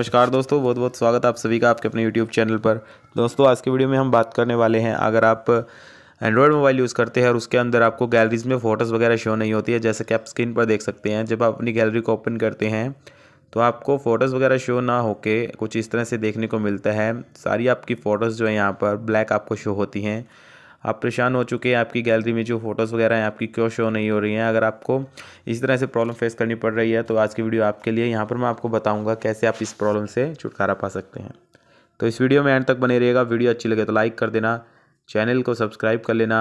नमस्कार दोस्तों बहुत बहुत स्वागत आप सभी का आपके अपने यूट्यूब चैनल पर दोस्तों आज के वीडियो में हम बात करने वाले हैं अगर आप एंड्रॉयड मोबाइल यूज़ करते हैं और उसके अंदर आपको गैलरीज में फ़ोटोज़ वगैरह शो नहीं होती है जैसे कि आप स्क्रीन पर देख सकते हैं जब आप अपनी गैलरी को ओपन करते हैं तो आपको फ़ोटोज़ वगैरह शो ना होकर कुछ इस तरह से देखने को मिलता है सारी आपकी फ़ोटोज़ जो है यहाँ पर ब्लैक आपको शो होती हैं आप परेशान हो चुके हैं आपकी गैलरी में जो फोटोज़ वगैरह हैं आपकी क्यों शो नहीं हो रही हैं अगर आपको इस तरह से प्रॉब्लम फेस करनी पड़ रही है तो आज की वीडियो आपके लिए यहाँ पर मैं आपको बताऊँगा कैसे आप इस प्रॉब्लम से छुटकारा पा सकते हैं तो इस वीडियो में एंड तक बने रहिएगा वीडियो अच्छी लगे तो लाइक कर देना चैनल को सब्सक्राइब कर लेना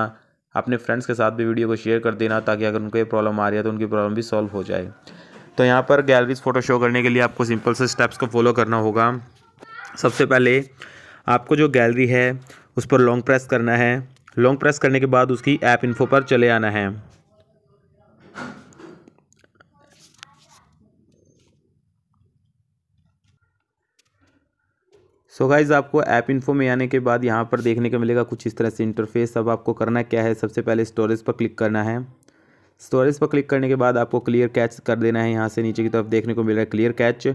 अपने फ्रेंड्स के साथ भी वीडियो को शेयर कर देना ताकि अगर उनको ये प्रॉब्लम आ रही है तो उनकी प्रॉब्लम भी सॉल्व हो जाए तो यहाँ पर गैलरीज फ़ोटो शो करने के लिए आपको सिंपल से स्टेप्स को फॉलो करना होगा सबसे पहले आपको जो गैलरी है उस पर लॉन्ग प्रेस करना है लॉन्ग प्रेस करने के बाद उसकी ऐप इन्फो पर चले आना है सो so गाइज़ आपको ऐप इन्फो में आने के बाद यहाँ पर देखने को मिलेगा कुछ इस तरह से इंटरफेस अब आपको करना क्या है सबसे पहले स्टोरेज पर क्लिक करना है स्टोरेज पर क्लिक करने के बाद आपको क्लियर कैच कर देना है यहाँ से नीचे की तरफ देखने को मिल रहा है क्लियर कैच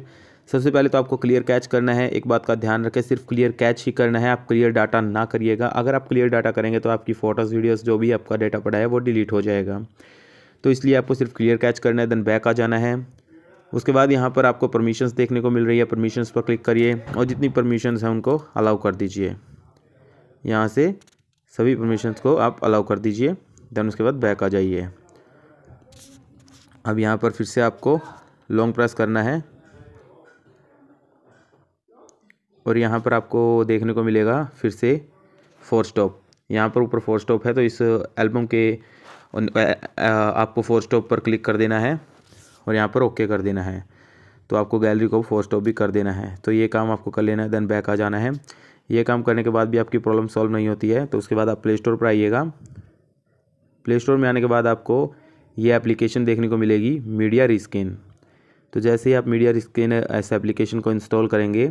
सबसे पहले तो आपको क्लियर कैच करना है एक बात का ध्यान रखें सिर्फ क्लियर कैच ही करना है आप क्लियर डाटा ना करिएगा अगर आप क्लियर डाटा करेंगे तो आपकी फ़ोटोज़ वीडियोज़ जो भी आपका डाटा पड़ा है वो डिलीट हो जाएगा तो इसलिए आपको सिर्फ क्लियर कैच करना है देन बैक आ जाना है उसके बाद यहाँ पर आपको परमिशन देखने को मिल रही है परमिशन पर क्लिक करिए और जितनी परमिशन हैं उनको अलाउ कर दीजिए यहाँ से सभी परमिशन को आप अलाउ कर दीजिए देन उसके बाद बैक आ जाइए अब यहाँ पर फिर से आपको लॉन्ग प्रेस करना है और यहाँ पर आपको देखने को मिलेगा फिर से फोर स्टॉप यहाँ पर ऊपर फोर स्टॉप है तो इस एल्बम के आपको फोर स्टॉप पर क्लिक कर देना है और यहाँ पर ओके कर देना है तो आपको गैलरी को फोर स्टॉप भी कर देना है तो ये काम आपको कर लेना है देन बैक आ जाना है ये काम करने के बाद भी आपकी प्रॉब्लम सॉल्व नहीं होती है तो उसके बाद आप प्ले स्टोर पर आइएगा प्ले स्टोर में आने के बाद आपको ये एप्लीकेशन देखने को मिलेगी मीडिया रिस्किन तो जैसे ही आप मीडिया रिस्किन ऐसे एप्लीकेशन को इंस्टॉल करेंगे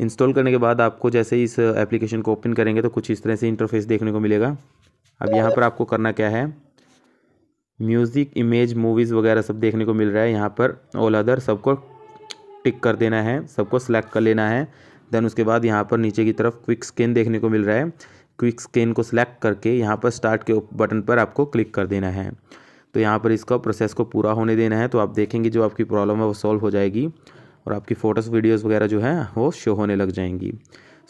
इंस्टॉल करने के बाद आपको जैसे ही इस एप्लीकेशन को ओपन करेंगे तो कुछ इस तरह से इंटरफेस देखने को मिलेगा अब यहाँ पर आपको करना क्या है म्यूज़िक इमेज मूवीज़ वगैरह सब देखने को मिल रहा है यहाँ पर ऑल अदर सबको टिक कर देना है सबको सेलेक्ट कर लेना है देन उसके बाद यहाँ पर नीचे की तरफ क्विक स्कैन देखने को मिल रहा है क्विक स्कैन को सिलेक्ट करके यहाँ पर स्टार्ट के बटन पर आपको क्लिक कर देना है तो यहाँ पर इसका प्रोसेस को पूरा होने देना है तो आप देखेंगे जो आपकी प्रॉब्लम है वो सॉल्व हो जाएगी और आपकी फ़ोटोज़ वीडियोज़ वगैरह जो है वो शो होने लग जाएंगी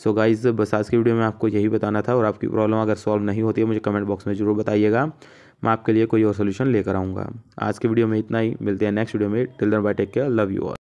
सो गाइज़ बस आज की वीडियो में आपको यही बताना था और आपकी प्रॉब्लम अगर सॉल्व नहीं होती है मुझे कमेंट बॉक्स में ज़रूर बताइएगा मैं आपके लिए कोई और सोल्यूशन लेकर आऊँगा आज की वीडियो में इतना ही मिलते हैं नेक्स्ट वीडियो में till then bye take care love you all